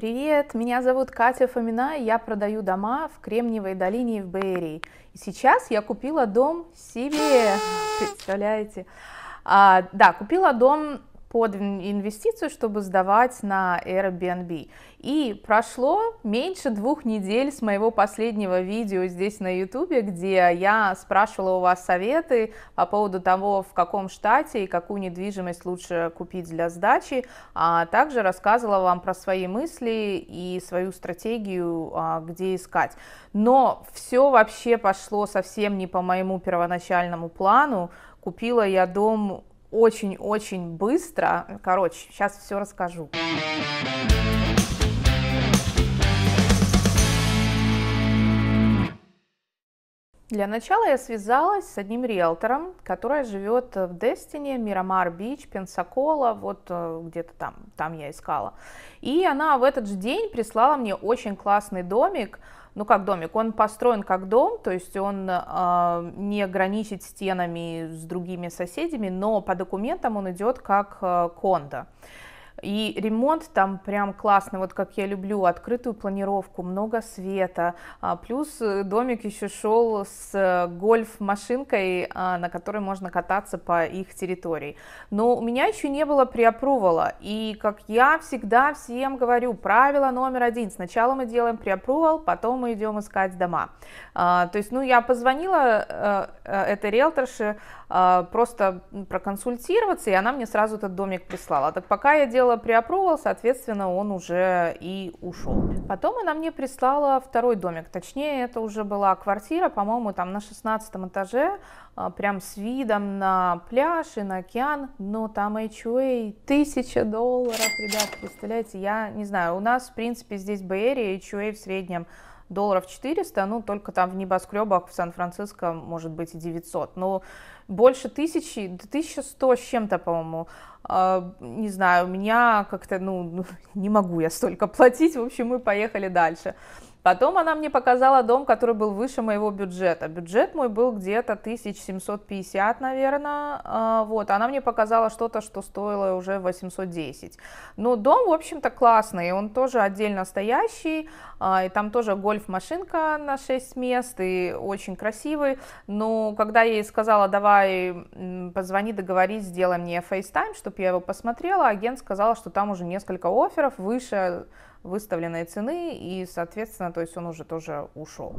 Привет, меня зовут Катя Фомина, и я продаю дома в Кремниевой долине в Берии. И сейчас я купила дом себе, представляете? А, да, купила дом под инвестицию, чтобы сдавать на Airbnb. И прошло меньше двух недель с моего последнего видео здесь на YouTube, где я спрашивала у вас советы по поводу того, в каком штате и какую недвижимость лучше купить для сдачи, а также рассказывала вам про свои мысли и свою стратегию, а, где искать. Но все вообще пошло совсем не по моему первоначальному плану. Купила я дом очень-очень быстро. Короче, сейчас все расскажу. Для начала я связалась с одним риэлтором, которая живет в Дестине, Мирамар Бич, Пенсакола, вот э, где-то там, там я искала. И она в этот же день прислала мне очень классный домик, ну как домик, он построен как дом, то есть он э, не граничит стенами с другими соседями, но по документам он идет как э, кондо. И ремонт там прям классный, вот как я люблю, открытую планировку, много света. А, плюс э, домик еще шел с э, гольф-машинкой, а, на которой можно кататься по их территории. Но у меня еще не было преапрувала. И как я всегда всем говорю, правило номер один. Сначала мы делаем преапрувал, потом мы идем искать дома. А, то есть, ну, я позвонила э, этой риэлторше просто проконсультироваться, и она мне сразу этот домик прислала. Так пока я делала дело приопровал, соответственно, он уже и ушел. Потом она мне прислала второй домик, точнее, это уже была квартира, по-моему, там на 16 этаже, а, прям с видом на пляж и на океан, но там HOA 1000 долларов, ребят, представляете, я не знаю, у нас, в принципе, здесь в Бэйре HOA в среднем долларов 400, ну, только там в небоскребах в Сан-Франциско может быть и 900, но больше тысячи, 1100 с чем-то, по-моему, а, не знаю, у меня как-то, ну, не могу я столько платить, в общем, мы поехали дальше. Потом она мне показала дом, который был выше моего бюджета. Бюджет мой был где-то 1750, наверное. А, вот, она мне показала что-то, что стоило уже 810. Но ну, дом, в общем-то, классный. Он тоже отдельно стоящий. А, и там тоже гольф-машинка на 6 мест. И очень красивый. Но когда я ей сказала, давай позвони, договорись, сделай мне FaceTime, чтобы я его посмотрела, агент сказала, что там уже несколько оферов выше выставленной цены, и, соответственно, то есть он уже тоже ушел.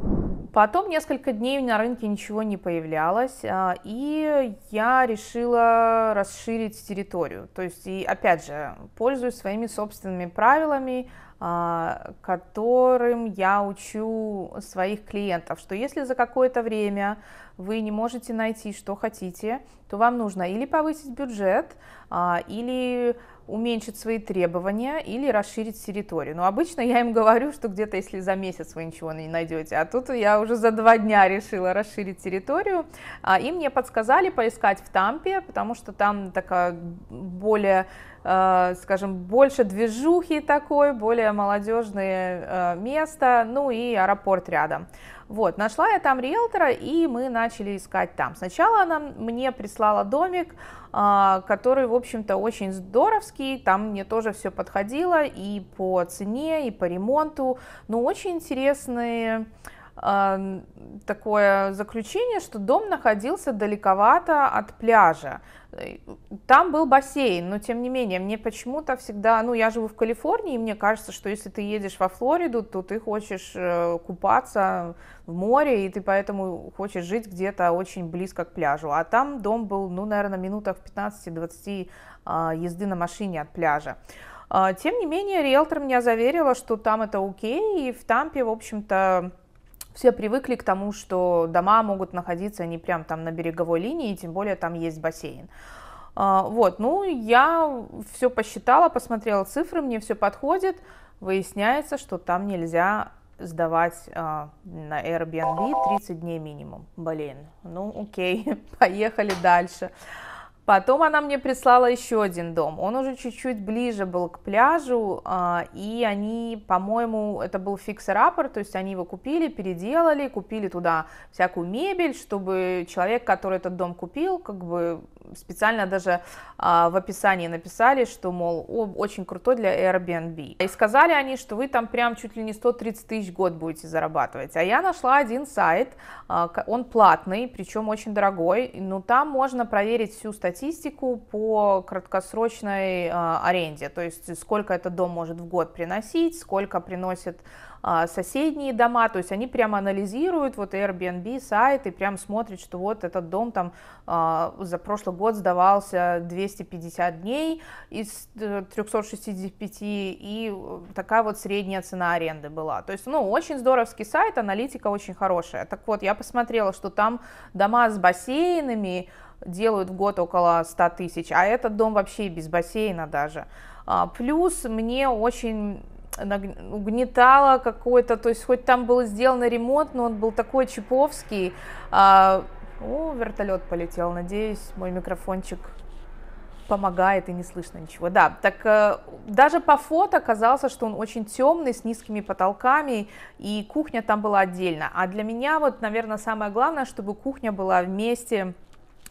Потом несколько дней на рынке ничего не появлялось, а, и я решила расширить территорию. То есть, и опять же, пользуюсь своими собственными правилами, а, которым я учу своих клиентов, что если за какое-то время вы не можете найти, что хотите, то вам нужно или повысить бюджет, а, или уменьшить свои требования или расширить территорию. Но обычно я им говорю, что где-то если за месяц вы ничего не найдете, а тут я уже за два дня решила расширить территорию, а, и мне подсказали поискать в Тампе, потому что там такая более Э, скажем, больше движухи такой, более молодежное э, место, ну и аэропорт рядом. Вот, нашла я там риэлтора, и мы начали искать там. Сначала она мне прислала домик, э, который, в общем-то, очень здоровский, там мне тоже все подходило и по цене, и по ремонту, но очень интересные такое заключение, что дом находился далековато от пляжа. Там был бассейн, но тем не менее, мне почему-то всегда, ну я живу в Калифорнии, и мне кажется, что если ты едешь во Флориду, то ты хочешь э, купаться в море, и ты поэтому хочешь жить где-то очень близко к пляжу. А там дом был, ну, наверное, минутах 15-20 а, езды на машине от пляжа. А, тем не менее, риэлтор меня заверила, что там это окей, и в Тампе, в общем-то, все привыкли к тому, что дома могут находиться не прям там на береговой линии, тем более там есть бассейн. А, вот, ну, я все посчитала, посмотрела цифры, мне все подходит. Выясняется, что там нельзя сдавать а, на Airbnb 30 дней минимум. Блин, ну окей, поехали дальше. Потом она мне прислала еще один дом. Он уже чуть-чуть ближе был к пляжу, а, и они, по-моему, это был фикс аппор то есть они его купили, переделали, купили туда всякую мебель, чтобы человек, который этот дом купил, как бы специально даже а, в описании написали, что, мол, очень круто для Airbnb. И сказали они, что вы там прям чуть ли не 130 тысяч год будете зарабатывать. А я нашла один сайт, а, он платный, причем очень дорогой, но ну, там можно проверить всю статистику статистику по краткосрочной а, аренде, то есть сколько этот дом может в год приносить, сколько приносит а, соседние дома, то есть они прямо анализируют вот Airbnb сайт и прям смотрят, что вот этот дом там а, за прошлый год сдавался 250 дней из 365 э, и такая вот средняя цена аренды была. То есть, ну, очень здоровский сайт, аналитика очень хорошая. Так вот, я посмотрела, что там дома с бассейнами, делают в год около 100 тысяч, а этот дом вообще без бассейна даже. А, плюс мне очень угнетало какое-то, то есть хоть там был сделан ремонт, но он был такой чиповский. А, о, вертолет полетел, надеюсь, мой микрофончик помогает и не слышно ничего. Да, так э, даже по фото казалось, что он очень темный, с низкими потолками, и кухня там была отдельно. А для меня вот, наверное, самое главное, чтобы кухня была вместе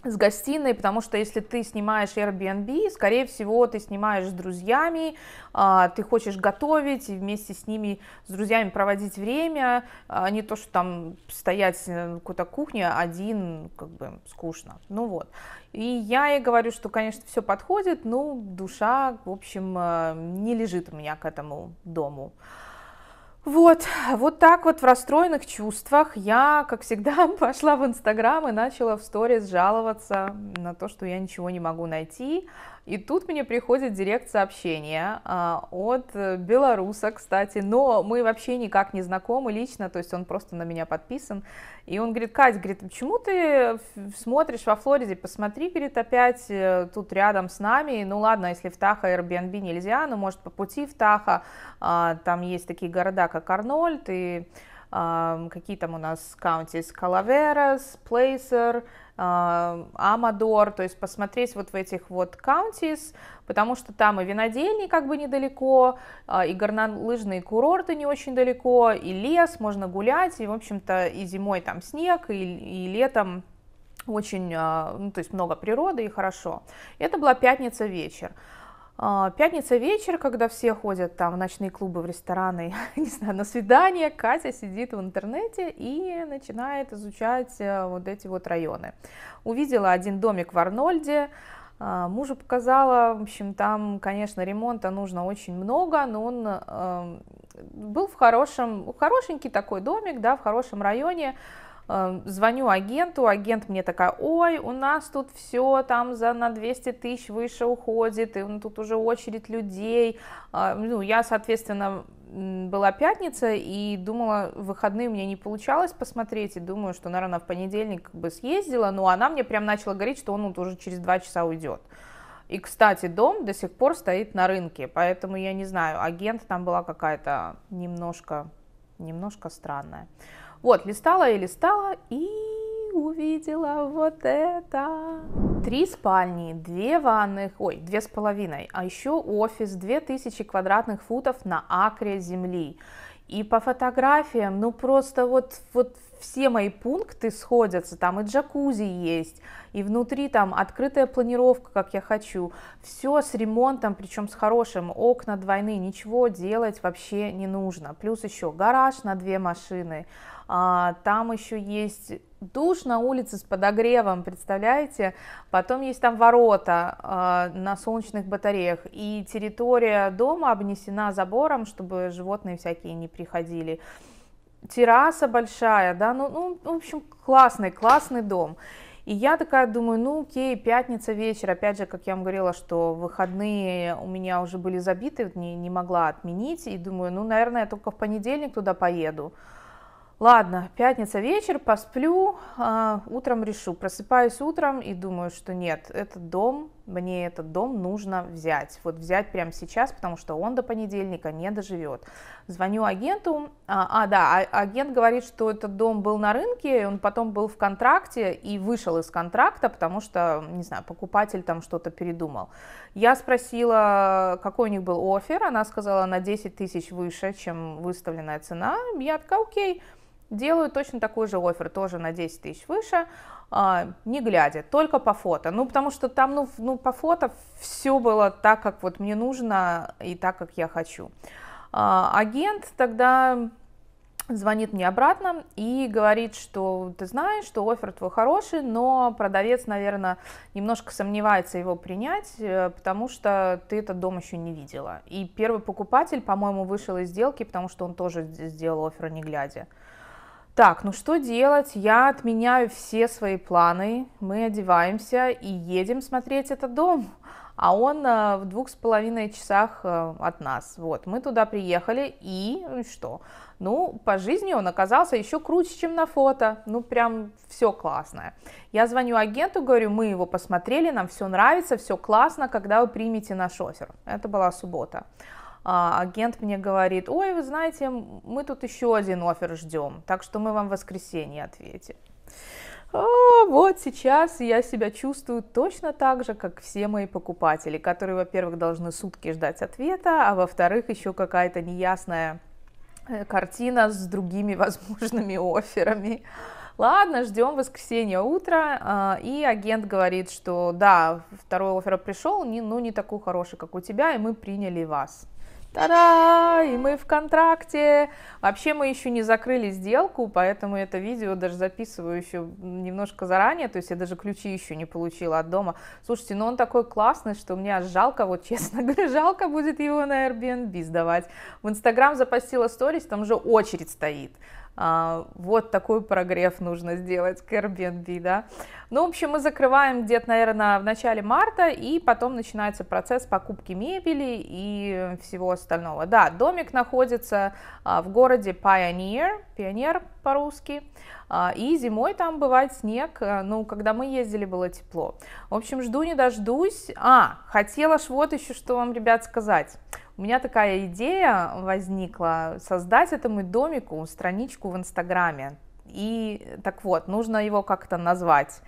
с гостиной, потому что если ты снимаешь Airbnb, скорее всего, ты снимаешь с друзьями, а, ты хочешь готовить и вместе с ними, с друзьями проводить время, а, а не то, что там стоять э, на какой-то кухне один, как бы скучно. Ну вот. И я и говорю, что, конечно, все подходит, но душа, в общем, э, не лежит у меня к этому дому. Вот, вот так вот в расстроенных чувствах я, как всегда, пошла в Инстаграм и начала в сторис жаловаться на то, что я ничего не могу найти, и тут мне приходит директ сообщение а, от э, белоруса, кстати, но мы вообще никак не знакомы лично, то есть он просто на меня подписан. И он говорит, Кать, говорит, почему ты смотришь во Флориде, посмотри, говорит, опять э, тут рядом с нами, ну ладно, если в Тахо Airbnb нельзя, но может по пути в Тахо, а, там есть такие города, как Арнольд и Какие там у нас counties? Calaveras, Плейсер, Амадор, то есть посмотреть вот в этих вот counties, потому что там и винодельни как бы недалеко, а, и горнолыжные курорты не очень далеко, и лес, можно гулять, и, в общем-то, и зимой там снег, и, и летом очень, а, ну, то есть много природы и хорошо. Это была пятница вечер. А, пятница вечер, когда все ходят там в ночные клубы, в рестораны, не знаю, на свидания, Катя сидит в интернете и начинает изучать э, вот эти вот районы. Увидела один домик в Арнольде, а, мужу показала, в общем, там, конечно, ремонта нужно очень много, но он э, был в хорошем, хорошенький такой домик, да, в хорошем районе, Эм, звоню агенту, агент мне такая, ой, у нас тут все там за на 200 тысяч выше уходит, и ну, тут уже очередь людей. Э, ну, я, соответственно, была пятница и думала, в выходные у меня не получалось посмотреть, и думаю, что, наверное, в понедельник как бы съездила, но она мне прям начала говорить, что он вот уже через два часа уйдет. И, кстати, дом до сих пор стоит на рынке, поэтому я не знаю, агент там была какая-то немножко, немножко странная. Вот, листала и листала, и увидела вот это. Три спальни, две ванных, ой, две с половиной, а еще офис 2000 квадратных футов на акре земли. И по фотографиям, ну просто вот, вот все мои пункты сходятся, там и джакузи есть, и внутри там открытая планировка, как я хочу, все с ремонтом, причем с хорошим, окна двойные, ничего делать вообще не нужно, плюс еще гараж на две машины, а, там еще есть душ на улице с подогревом, представляете? Потом есть там ворота э, на солнечных батареях, и территория дома обнесена забором, чтобы животные всякие не приходили. Терраса большая, да, ну, ну в общем, классный, классный дом. И я такая думаю, ну окей, пятница вечер, опять же, как я вам говорила, что выходные у меня уже были забиты, не, не могла отменить, и думаю, ну, наверное, я только в понедельник туда поеду. Ладно, пятница вечер, посплю, а, утром решу. Просыпаюсь утром и думаю, что нет, этот дом, мне этот дом нужно взять. Вот взять прямо сейчас, потому что он до понедельника не доживет. Звоню агенту, а, а да, а, агент говорит, что этот дом был на рынке, он потом был в контракте и вышел из контракта, потому что, не знаю, покупатель там что-то передумал. Я спросила, какой у них был офер, она сказала на 10 тысяч выше, чем выставленная цена. Я такая, окей, делаю точно такой же офер, тоже на 10 тысяч выше, а, не глядя, только по фото. Ну, потому что там, ну, ну, по фото все было так, как вот мне нужно и так, как я хочу. А, агент тогда звонит мне обратно и говорит, что ты знаешь, что офер твой хороший, но продавец, наверное, немножко сомневается его принять, э, потому что ты этот дом еще не видела. И первый покупатель, по-моему, вышел из сделки, потому что он тоже сделал офер не глядя. Так, ну что делать? Я отменяю все свои планы. Мы одеваемся и едем смотреть этот дом. А он э, в двух с половиной часах э, от нас. Вот, мы туда приехали ну и что? Ну, по жизни он оказался еще круче, чем на фото. Ну, прям все классное. Я звоню агенту, говорю, мы его посмотрели, нам все нравится, все классно, когда вы примете наш офер. Это была суббота а, агент мне говорит, ой, вы знаете, мы тут еще один офер ждем, так что мы вам в воскресенье ответим. О, а, вот сейчас я себя чувствую точно так же, как все мои покупатели, которые, во-первых, должны сутки ждать ответа, а во-вторых, еще какая-то неясная э, картина с другими возможными оферами. Ладно, ждем воскресенье утро. А, и агент говорит, что да, второй офер пришел, но ну, не такой хороший, как у тебя, и мы приняли вас. Та-да! И мы в контракте. Вообще мы еще не закрыли сделку, поэтому это видео даже записываю еще немножко заранее, то есть я даже ключи еще не получила от дома. Слушайте, ну он такой классный, что мне жалко, вот честно говоря, жалко будет его на Airbnb сдавать. В Инстаграм запостила сторис, там же очередь стоит. А, вот такой прогрев нужно сделать к Airbnb, да. Ну, в общем, мы закрываем где-то, наверное, в начале марта, и потом начинается процесс покупки мебели и всего остального. Да, домик находится а, в городе Pioneer, Пионер по-русски, а, и зимой там бывает снег, э, ну, когда мы ездили, было тепло. В общем, жду не дождусь. А, хотела ж вот еще что вам, ребят, сказать. У меня такая идея возникла создать этому домику страничку в Инстаграме. И так вот, нужно его как-то назвать.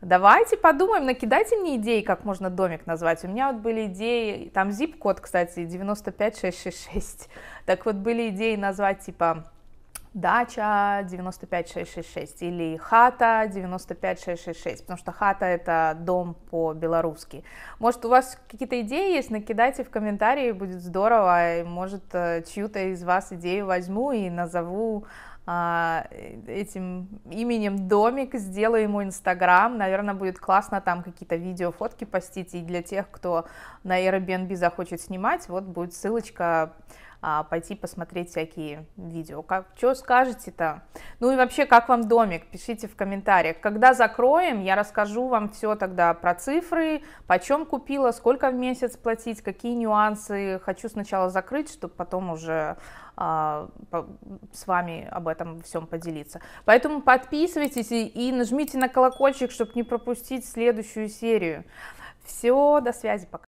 Давайте подумаем, накидайте мне идеи, как можно домик назвать. У меня вот были идеи, там zip-код, кстати, 95666. Так вот, были идеи назвать типа дача 95666 или хата 95666, потому что хата это дом по-белорусски. Может, у вас какие-то идеи есть, накидайте в комментарии, будет здорово, может, э, чью-то из вас идею возьму и назову а, этим именем домик, сделаю ему инстаграм, наверное, будет классно там какие-то видео, фотки постить, и для тех, кто на Airbnb захочет снимать, вот будет ссылочка а, пойти посмотреть всякие видео. Как, что скажете-то? Ну и вообще, как вам домик? Пишите в комментариях. Когда закроем, я расскажу вам все тогда про цифры, почем купила, сколько в месяц платить, какие нюансы. Хочу сначала закрыть, чтобы потом уже а, с вами об этом всем поделиться. Поэтому подписывайтесь и нажмите на колокольчик, чтобы не пропустить следующую серию. Все, до связи, пока.